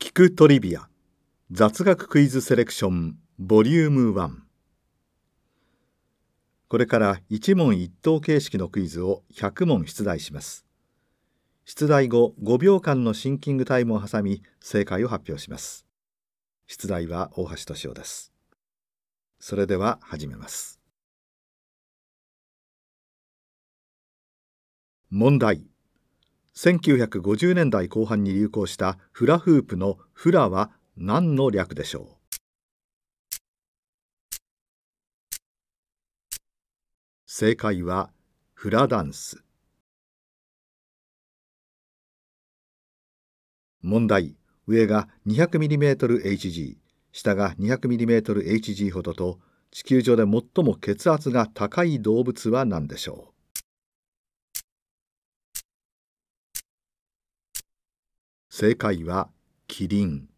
聞くトリビア雑学クイズセレクションボリューム1これから一問一答形式のクイズを100問出題します出題後5秒間のシンキングタイムを挟み正解を発表します出題は大橋敏夫ですそれでは始めます問題1950年代後半に流行したフラフープの「フラ」は何の略でしょう正解はフラダンス問題上が 200mmHg 下が 200mmHg ほどと地球上で最も血圧が高い動物は何でしょう正解はキリン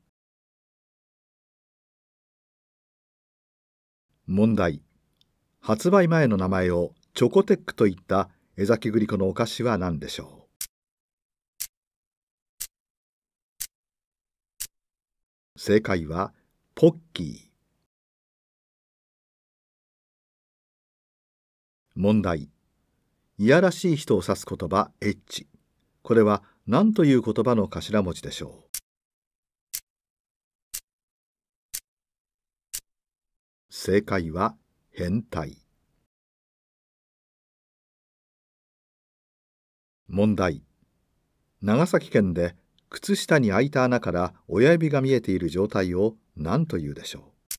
問題発売前の名前をチョコテックといった江崎グリコのお菓子は何でしょう正解はポッキー問題いやらしい人を指す言葉エッチこれは何という言葉の頭文字でしょう正解は変態問題長崎県で靴下に開いた穴から親指が見えている状態を何というでしょう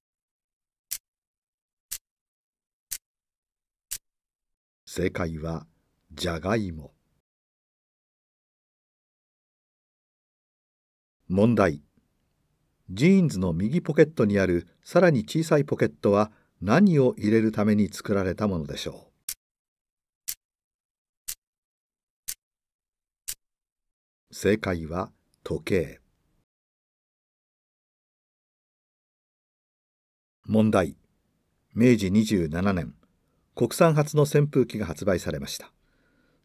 正解はじゃがいも問題ジーンズの右ポケットにあるさらに小さいポケットは何を入れるために作られたものでしょう正解は時計問題明治27年国産初の扇風機が発売されました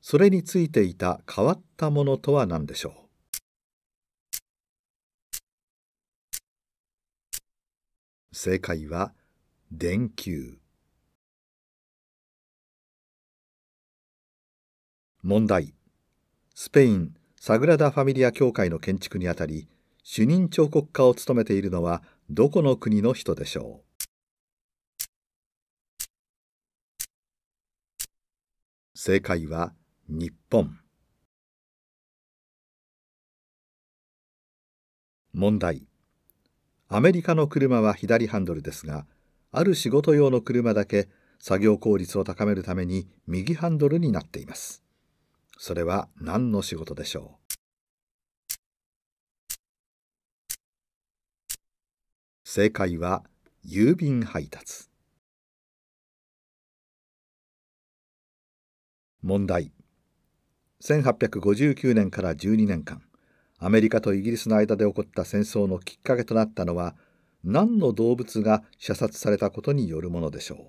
それについていた変わったものとは何でしょう正解は電球問題スペインサグラダ・ファミリア教会の建築にあたり主任彫刻家を務めているのはどこの国の人でしょう正解は日本問題アメリカの車は左ハンドルですがある仕事用の車だけ作業効率を高めるために右ハンドルになっていますそれは何の仕事でしょう正解は郵便配達問題1859年から12年間アメリカとイギリスの間で起こった戦争のきっかけとなったのは何の動物が射殺されたことによるものでしょう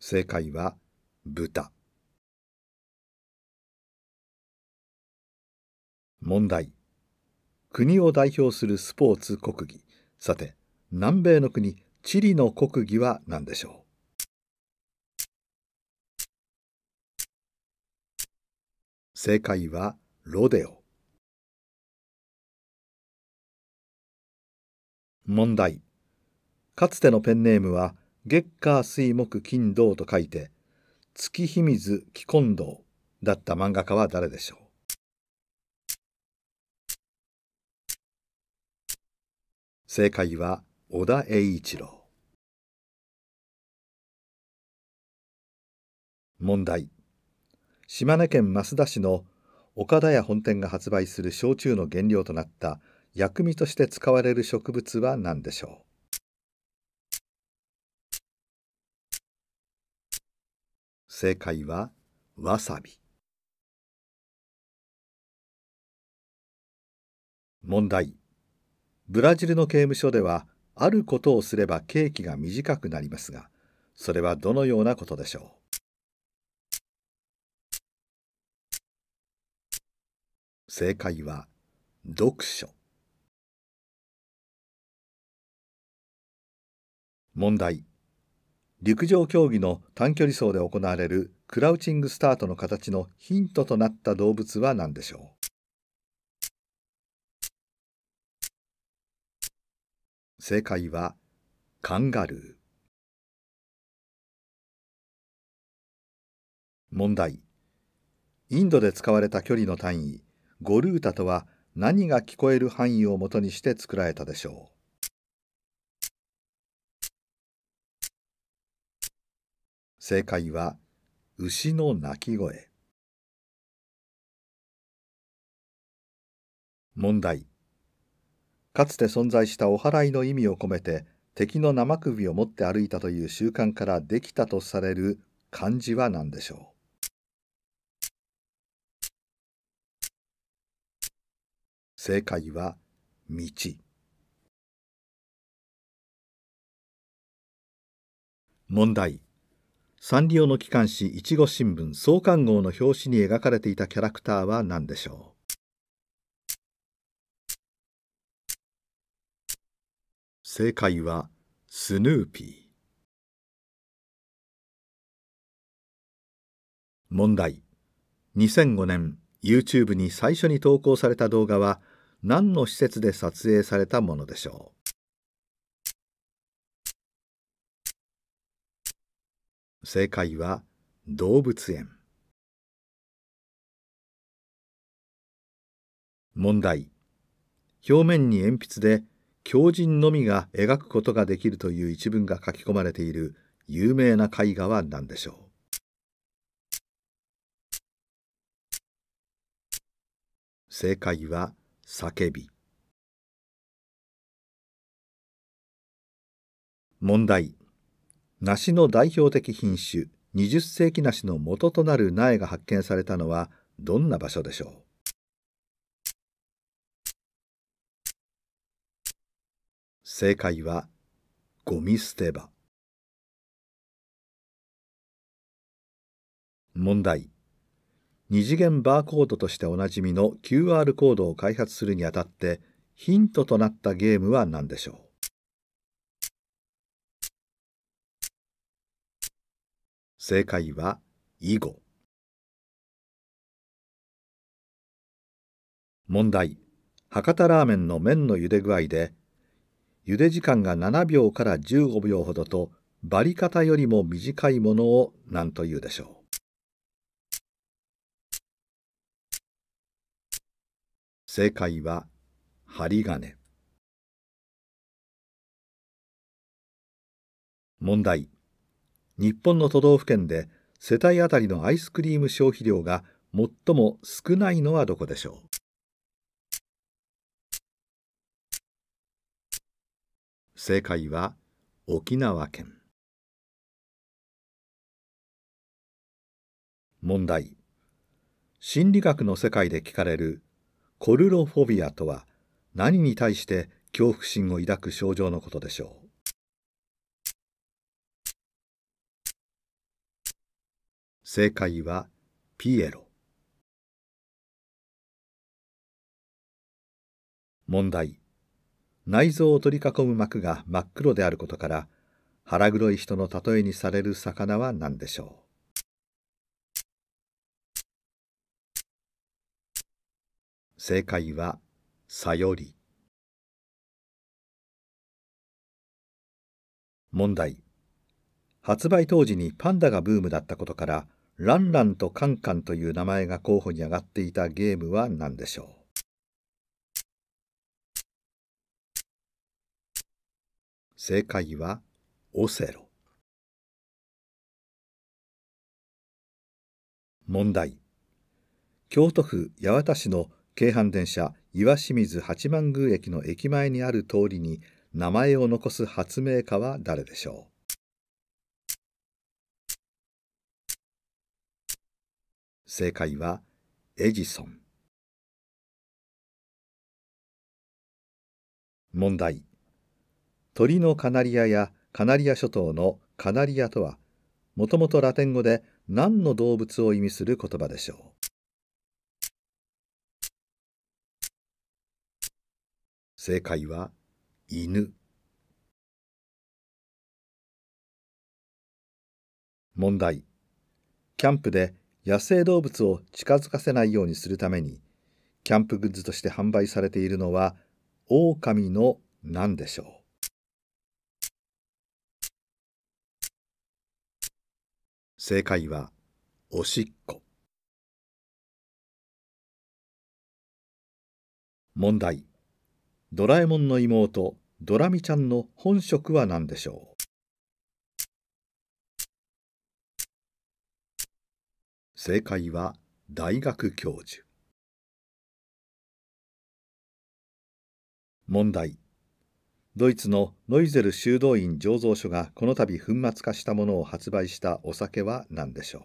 正解は豚問題国を代表するスポーツ国技さて南米の国チリの国技は何でしょう正解はロデオ。問題。かつてのペンネームは月下水木金土と書いて月秘密木金道だった漫画家は誰でしょう正解は小田栄一郎問題島根県益田市の岡田屋本店が発売する焼酎の原料となった薬味として使われる植物は何でしょう正解はわさび問題ブラジルの刑務所ではあることをすれば刑期が短くなりますがそれはどのようなことでしょう正解は読書問題陸上競技の短距離走で行われるクラウチングスタートの形のヒントとなった動物は何でしょう正解はカンガルー問題インドで使われた距離の単位ゴルータとは何が聞こえる範囲をもとにして作られたでしょう正解は牛の鳴き声問題かつて存在したお祓いの意味を込めて敵の生首を持って歩いたという習慣からできたとされる漢字は何でしょう正解は道。問題。サンリオの機関紙いちご新聞創刊号の表紙に描かれていたキャラクターは何でしょう正解はスヌーピー問題2005年 YouTube に最初に投稿された動画は何の施設で撮影されたものでしょう正解は動物園問題表面に鉛筆で狂人のみが描くことができるという一文が書き込まれている有名な絵画は何でしょう正解は叫び問題梨の代表的品種20世紀梨の元となる苗が発見されたのはどんな場所でしょう正解はゴミ捨て場問題二次元バーコードとしておなじみの QR コードを開発するにあたってヒントとなったゲームは何でしょう正解は囲碁問題博多ラーメンの麺の茹で具合で茹で時間が7秒から15秒ほどとバリ方よりも短いものを何というでしょう正解は針金問題日本の都道府県で世帯あたりのアイスクリーム消費量が最も少ないのはどこでしょう正解は沖縄県問題心理学の世界で聞かれるコルロフォビアとは何に対して恐怖心を抱く症状のことでしょう正解はピエロ問題内臓を取り囲む膜が真っ黒であることから腹黒い人の例えにされる魚は何でしょう正解は「さより」問題発売当時にパンダがブームだったことから「ランラン」と「カンカン」という名前が候補に上がっていたゲームは何でしょう正解はオセロ問題京都府八幡市の京阪電車岩清水八幡宮駅の駅前にある通りに名前を残す発明家は誰でしょう正解はエジソン問題鳥のカナリアやカナリア諸島のカナリアとはもともとラテン語で何の動物を意味する言葉でしょう正解は犬。問題。キャンプで野生動物を近づかせないようにするために、キャンプグッズとして販売されているのは、狼の何でしょう正解は、おしっこ。問題。ドラえもんの妹ドラミちゃんの本職は何でしょう正解は大学教授問題ドイツのノイゼル修道院醸造所がこの度粉末化したものを発売したお酒は何でしょう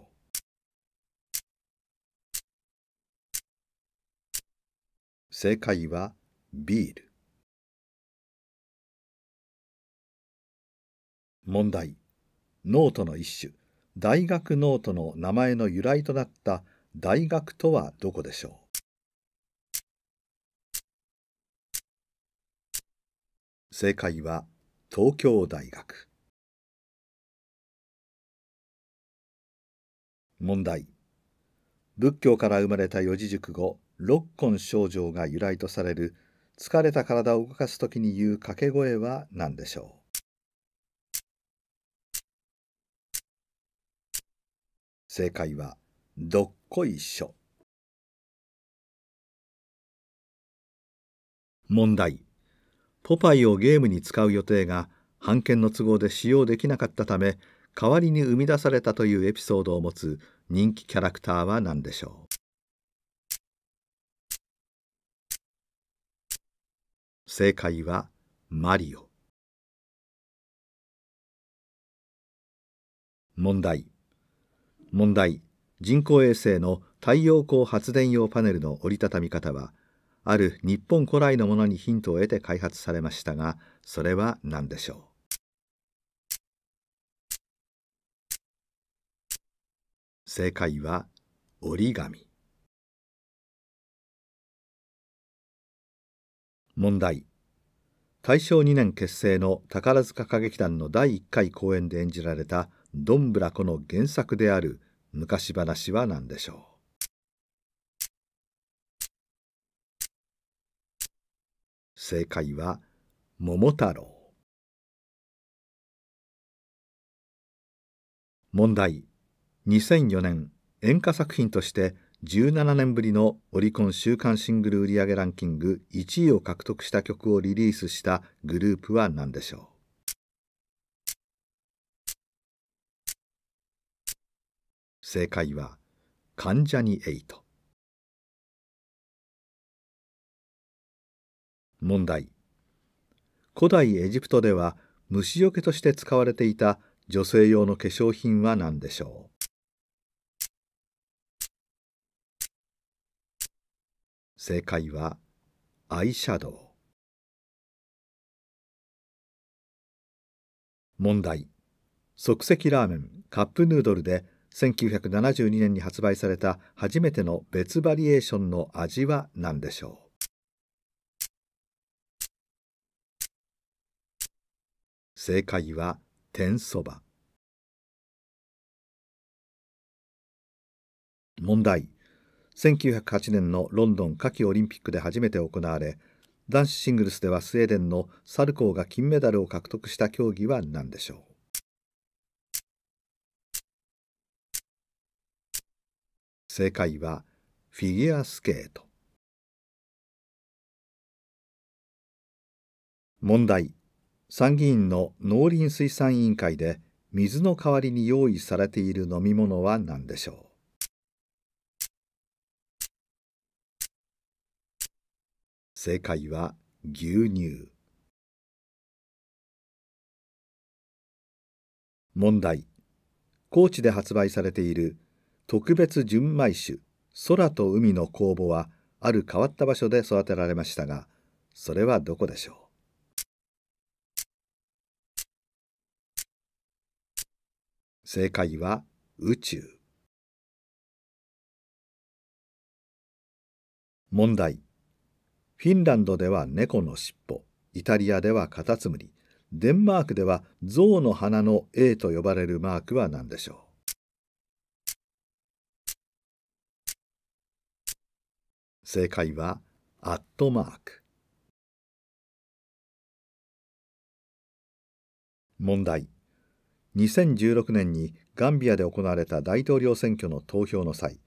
正解はビール問題ノートの一種大学ノートの名前の由来となった大学とはどこでしょう正解は東京大学問題仏教から生まれた四字熟語六根症状が由来とされる疲れた体を動かすときに言う掛け声は何でしょう正解は、どっこいしょ。問題。ポパイをゲームに使う予定が、版権の都合で使用できなかったため、代わりに生み出されたというエピソードを持つ人気キャラクターは何でしょう正解はマリオ問題問題人工衛星の太陽光発電用パネルの折りたたみ方はある日本古来のものにヒントを得て開発されましたがそれは何でしょう正解は折り紙問題大正2年結成の宝塚歌劇団の第1回公演で演じられたどんぶらこの原作である昔話は何でしょう正解は桃太郎問題2004年演歌作品として17年ぶりのオリコン週間シングル売上ランキング1位を獲得した曲をリリースしたグループは何でしょう正解は関ジャニト問題古代エジプトでは虫除けとして使われていた女性用の化粧品は何でしょう正解はアイシャドウ問題即席ラーメンカップヌードルで1972年に発売された初めての別バリエーションの味は何でしょう正解は天そば問題1908年のロンドン夏季オリンピックで初めて行われ男子シングルスではスウェーデンのサルコーが金メダルを獲得した競技は何でしょう正解はフィギュアスケート問題参議院の農林水産委員会で水の代わりに用意されている飲み物は何でしょう正解は牛乳問題高知で発売されている特別純米酒空と海の公募はある変わった場所で育てられましたがそれはどこでしょう正解は宇宙問題フィンランドでは猫の尻尾イタリアではカタツムリデンマークでは象の鼻の A と呼ばれるマークは何でしょう正解はアットマーク問題2016年にガンビアで行われた大統領選挙の投票の際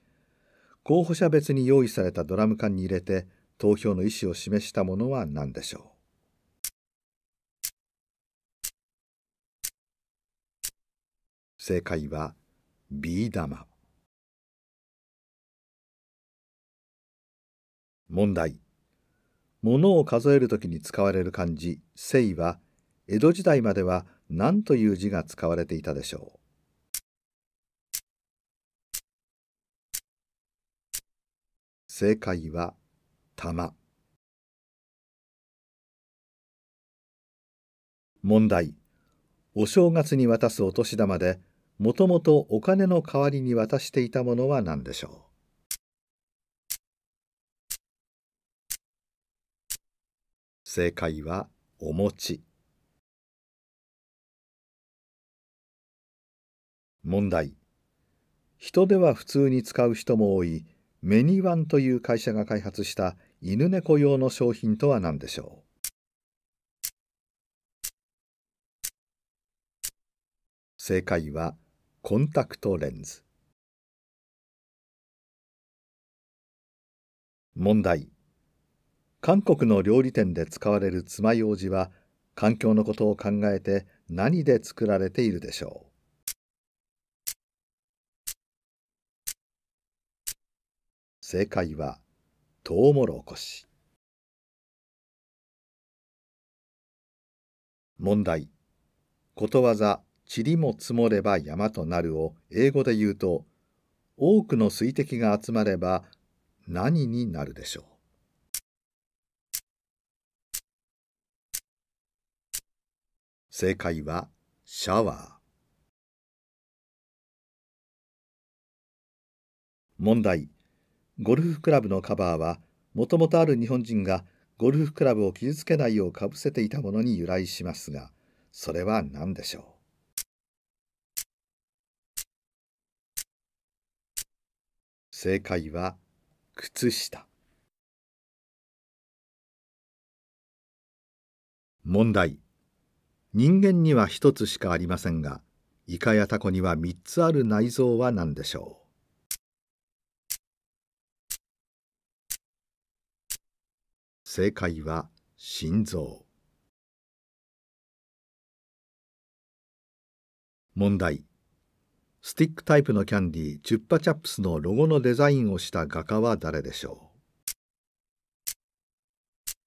候補者別に用意されたドラム缶に入れて投票の意思を示したものは何でしょう正解はビー玉問題物を数えるときに使われる漢字「いは江戸時代までは何という字が使われていたでしょう正解は玉問題お正月に渡すお年玉でもともとお金の代わりに渡していたものは何でしょう正解はお餅問題人では普通に使う人も多いメニワンという会社が開発した犬猫用の商品とは何でしょう正解はコンタクトレンズ問題韓国の料理店で使われる爪楊枝は環境のことを考えて何で作られているでしょう正解はトウモロコシ問題ことわざ「塵も積もれば山となる」を英語で言うと多くの水滴が集まれば何になるでしょう正解はシャワー。問題。ゴルフクラブのカバーは、もともとある日本人がゴルフクラブを傷つけないようかぶせていたものに由来しますが、それは何でしょう正解は、靴下。問題。人間には一つしかありませんがイカやタコには三つある内臓は何でしょう正解は心臓問題スティックタイプのキャンディーチュッパチャップスのロゴのデザインをした画家は誰でしょう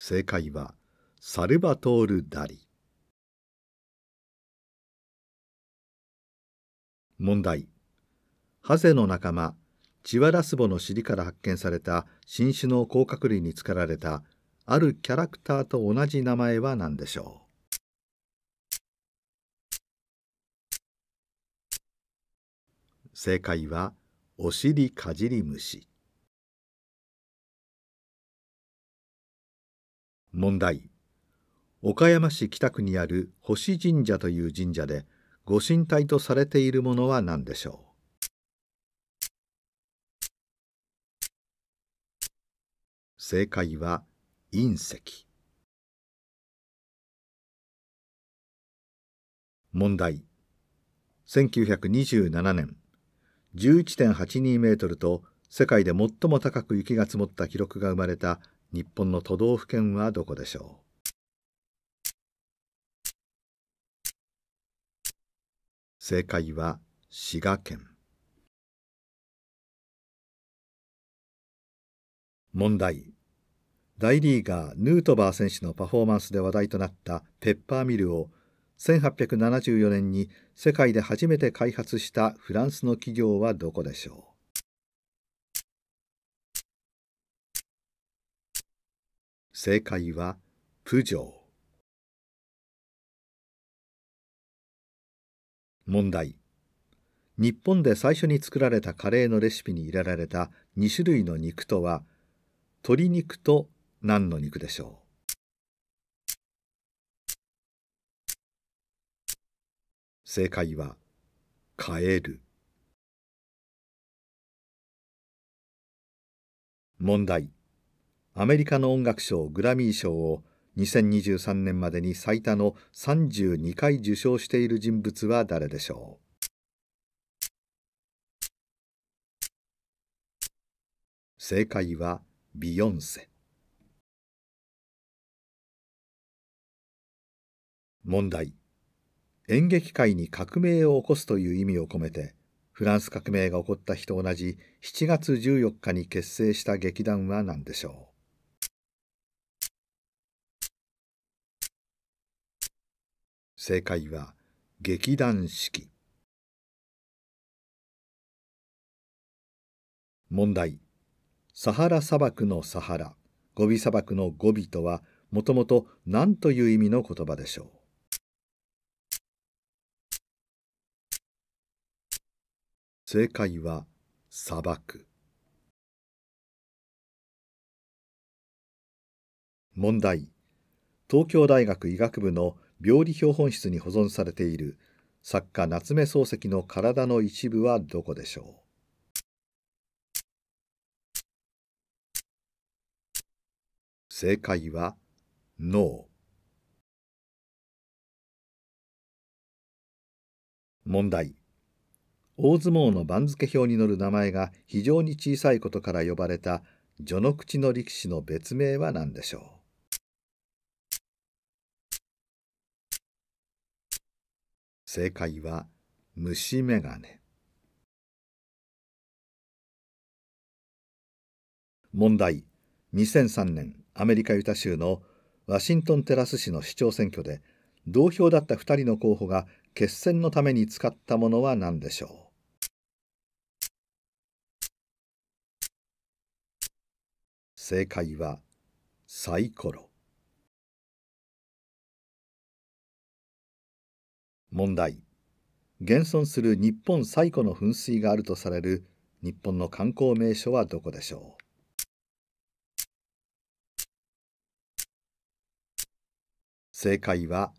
正解はサルバトール・ダリ問題ハゼの仲間チワラスボの尻から発見された新種の甲殻類に作られたあるキャラクターと同じ名前は何でしょう正解はお尻かじり虫問題岡山市北区にある星神社という神社でご神体とされているものは何でしょう正解は隕石問題1927年11.82メートルと世界で最も高く雪が積もった記録が生まれた日本の都道府県はどこでしょう正解は滋賀県問題大リーガーヌートバー選手のパフォーマンスで話題となったペッパーミルを1874年に世界で初めて開発したフランスの企業はどこでしょう正解はプジョー問題日本で最初に作られたカレーのレシピに入れられた2種類の肉とは鶏肉と何の肉でしょう正解はカエル問題アメリカの音楽賞グラミー賞を2023年までに最多の32回受賞している人物は誰でしょう正解はビヨンセ問題演劇界に革命を起こすという意味を込めてフランス革命が起こった日と同じ7月14日に結成した劇団は何でしょう正解は劇団四季問題サハラ砂漠のサハラゴビ砂漠のゴビとはもともと何という意味の言葉でしょう正解は砂漠問題東京大学医学部の病理標本室に保存されている作家夏目漱石の体の一部はどこでしょう正解は脳問題大相撲の番付表に載る名前が非常に小さいことから呼ばれた序の口の力士の別名は何でしょう正解は虫眼鏡問題2003年アメリカ・ユタ州のワシントンテラス市の市長選挙で同票だった2人の候補が決戦のために使ったものは何でしょう正解はサイコロ問題現存する日本最古の噴水があるとされる日本の観光名所はどこでしょう正解は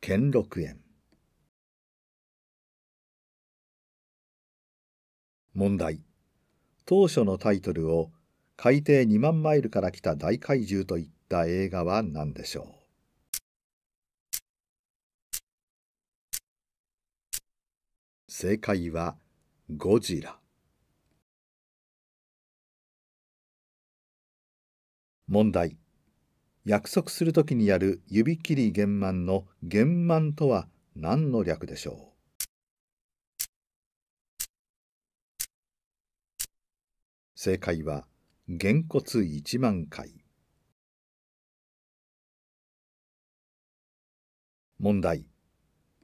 兼六園問題当初のタイトルを海底2万マイルから来た大怪獣といった映画は何でしょう正解はゴジラ問題約束するときにやる指切り玄満の玄満とは何の略でしょう正解はげんこつ1万回問題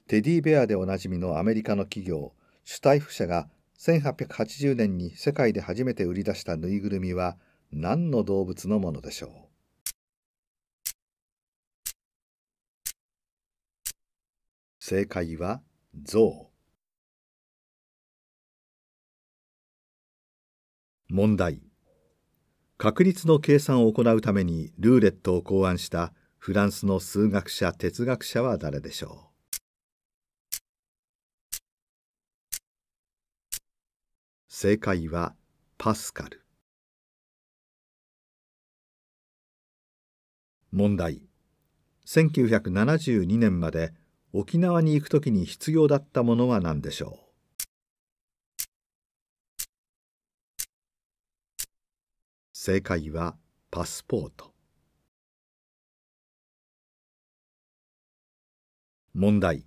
テディベアでおなじみのアメリカの企業シュタイフ社が1880年に世界で初めて売り出したぬいぐるみは何の動物のものでしょう正解は象問題確率の計算を行うためにルーレットを考案したフランスの数学者哲学者は誰でしょう正解はパスカル問題1972年まで沖縄に行くときに必要だったものは何でしょう正解はパスポート問題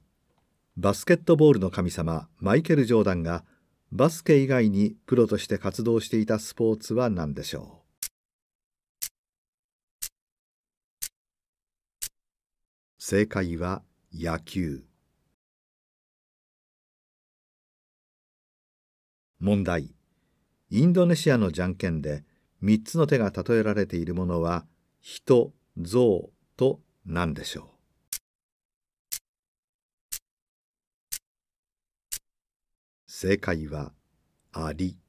バスケットボールの神様マイケル・ジョーダンがバスケ以外にプロとして活動していたスポーツは何でしょう正解は野球問題インドネシアのじゃんけんで3つの手が例えられているものは人、象と何でしょう正解はあり」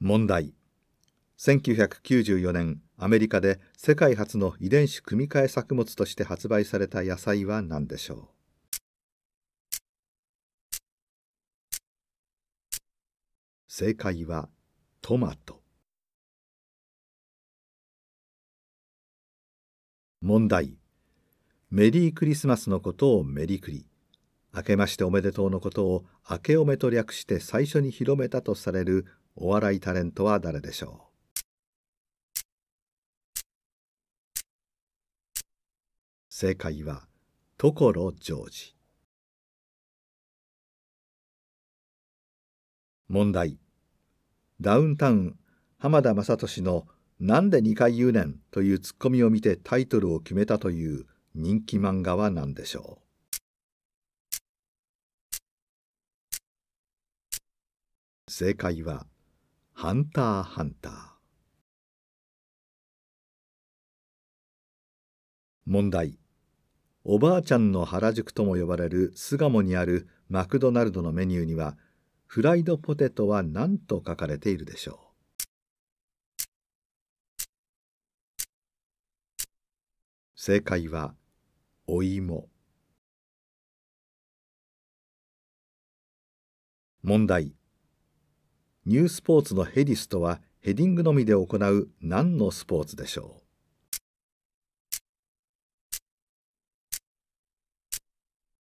問題1994年アメリカで世界初の遺伝子組み換え作物として発売された野菜は何でしょう正解はトマト問題メリークリスマスのことをメリクリ、明けましておめでとうのことを明けおめと略して最初に広めたとされるお笑いタレントは誰でしょう正解は所ジョージ問題ダウンタウン浜田雅俊の「なんで2回言うねん」というツッコミを見てタイトルを決めたという人気漫画は何でしょう正解は「ハンターハンター」問題おばあちゃんの原宿とも呼ばれる巣鴨にあるマクドナルドのメニューにはフライドポテトは何と書かれているでしょう正解はお芋問題ニュースポーツのヘディスとはヘディングのみで行う何のスポーツでしょう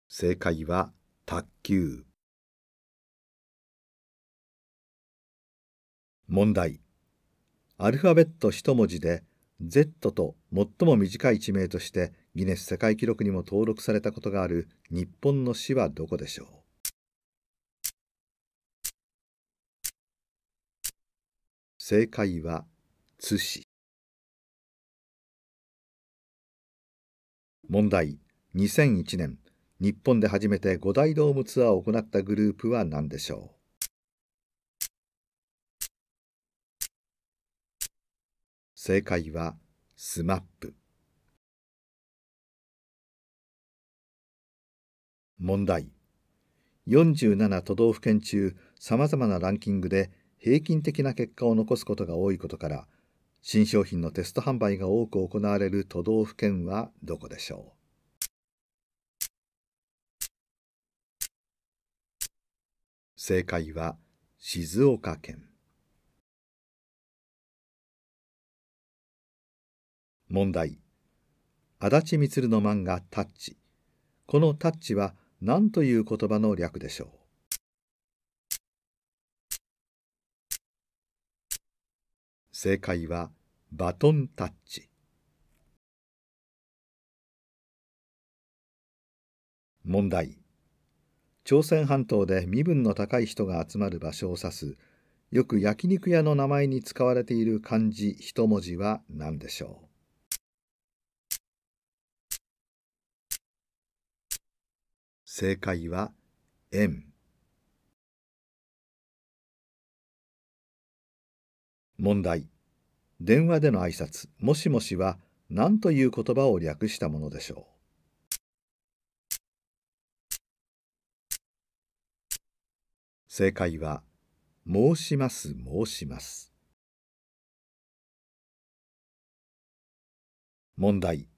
正解は卓球問題アルファベット1文字で Z と最も短い地名としてギネス世界記録にも登録されたことがある日本の市はどこでしょう正解は津市問題2001年日本で初めて5大ドームツアーを行ったグループは何でしょう正解はスマップ問題47都道府県中さまざまなランキングで平均的な結果を残すことが多いことから新商品のテスト販売が多く行われる都道府県はどこでしょう正解は静岡県問題足立満の漫画「タッチ」この「タッチ」は「何という言葉の略でしょう正解はバトンタッチ問題朝鮮半島で身分の高い人が集まる場所を指すよく焼肉屋の名前に使われている漢字一文字は何でしょう正解は円問題電話での挨拶もしもしは何という言葉を略したものでしょう正解は申します申します問題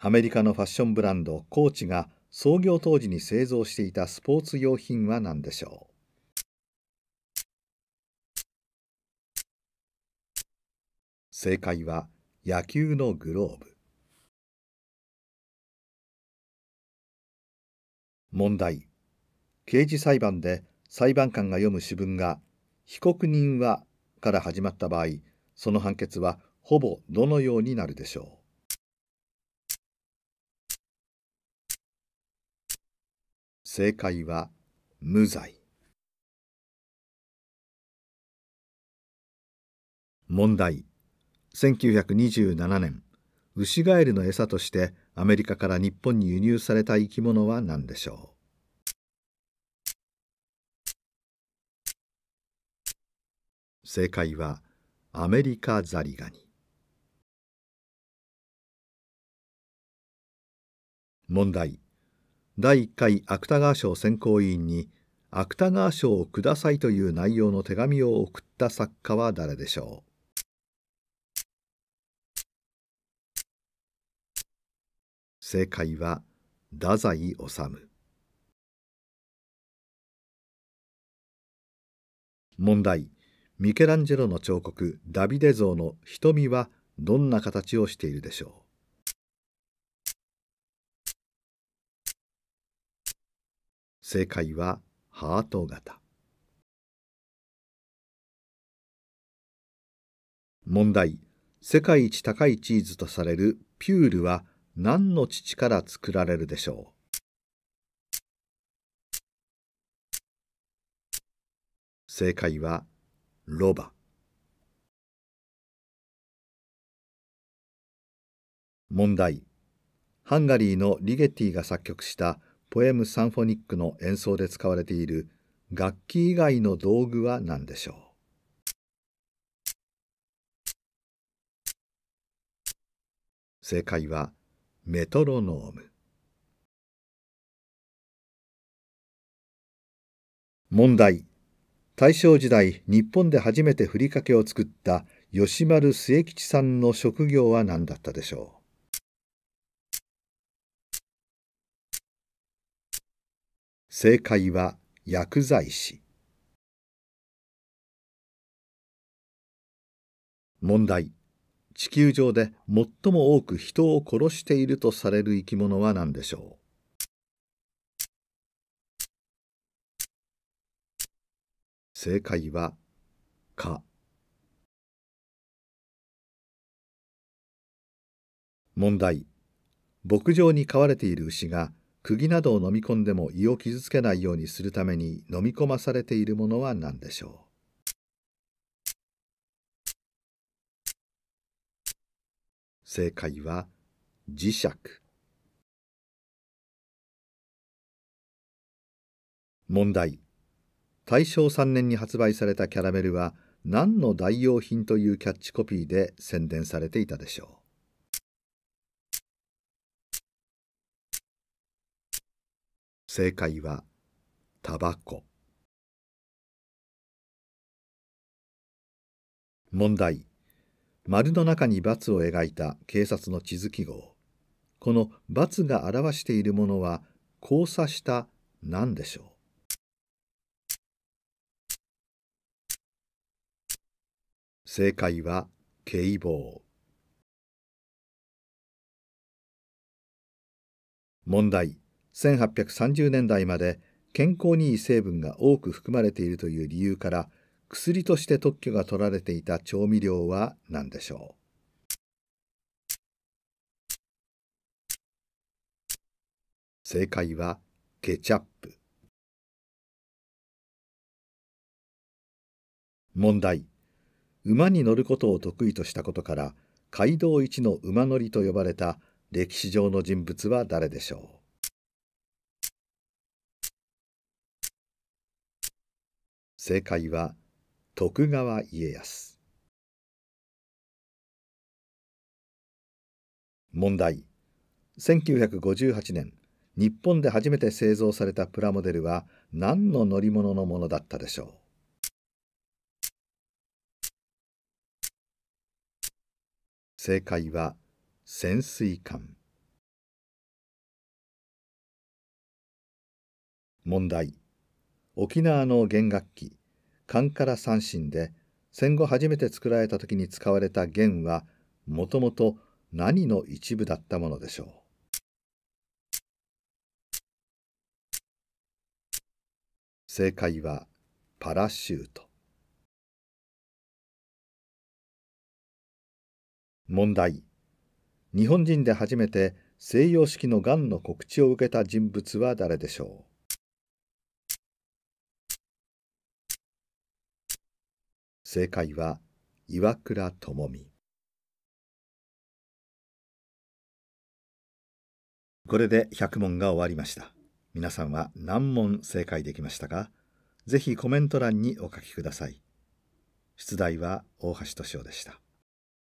アメリカのファッションブランドコーチが創業当時に製造していたスポーツ用品は何でしょう正解は野球のグローブ問題刑事裁判で裁判官が読む主文が「被告人は」から始まった場合その判決はほぼどのようになるでしょう正解は無罪問題1927年ウシガエルの餌としてアメリカから日本に輸入された生き物は何でしょう正解はアメリカザリガニ問題第1回芥川賞選考委員に芥川賞をくださいという内容の手紙を送った作家は誰でしょう正解は太宰治問題ミケランジェロの彫刻ダビデ像の瞳はどんな形をしているでしょう正解はハート型問題世界一高いチーズとされるピュールは何の乳から作られるでしょう正解はロバ問題ハンガリーのリゲティが作曲したポエムサンフォニックの演奏で使われている楽器以外の道具は何でしょう正解はメトロノーム問題大正時代日本で初めてふりかけを作った吉丸末吉さんの職業は何だったでしょう正解は薬剤師問題地球上で最も多く人を殺しているとされる生き物は何でしょう正解は蚊問題牧場に飼われている牛が釘などを飲み込んでも胃を傷つけないようにするために飲み込まされているものは何でしょう正解は磁石問題大正3年に発売されたキャラメルは何の代用品というキャッチコピーで宣伝されていたでしょう正解はタバコ問題丸の中に×を描いた警察の地図記号この×が表しているものは交差した何でしょう正解は警棒問題1830年代まで健康にいい成分が多く含まれているという理由から薬として特許が取られていた調味料は何でしょう正解はケチャップ問題馬に乗ることを得意としたことから街道一の馬乗りと呼ばれた歴史上の人物は誰でしょう正解は徳川家康問題1958年日本で初めて製造されたプラモデルは何の乗り物のものだったでしょう正解は潜水艦問題沖縄の弦楽器漢から三神で戦後初めて作られた時に使われた弦はもともと何の一部だったものでしょう正解はパラシュート問題日本人で初めて西洋式のがんの告知を受けた人物は誰でしょう正解は岩倉智美これで100問が終わりました皆さんは何問正解できましたかぜひコメント欄にお書きください出題は大橋敏夫でした